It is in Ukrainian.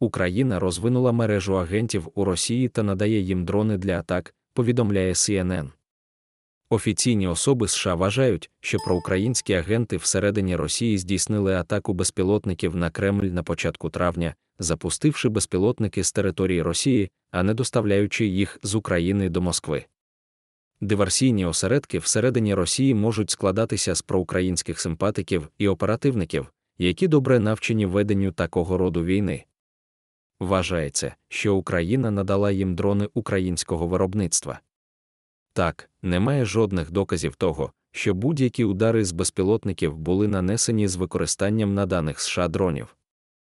Україна розвинула мережу агентів у Росії та надає їм дрони для атак, повідомляє CNN. Офіційні особи США вважають, що проукраїнські агенти всередині Росії здійснили атаку безпілотників на Кремль на початку травня, запустивши безпілотники з території Росії, а не доставляючи їх з України до Москви. Диверсійні осередки всередині Росії можуть складатися з проукраїнських симпатиків і оперативників, які добре навчені веденню такого роду війни. Вважається, що Україна надала їм дрони українського виробництва. Так, немає жодних доказів того, що будь-які удари з безпілотників були нанесені з використанням наданих США дронів.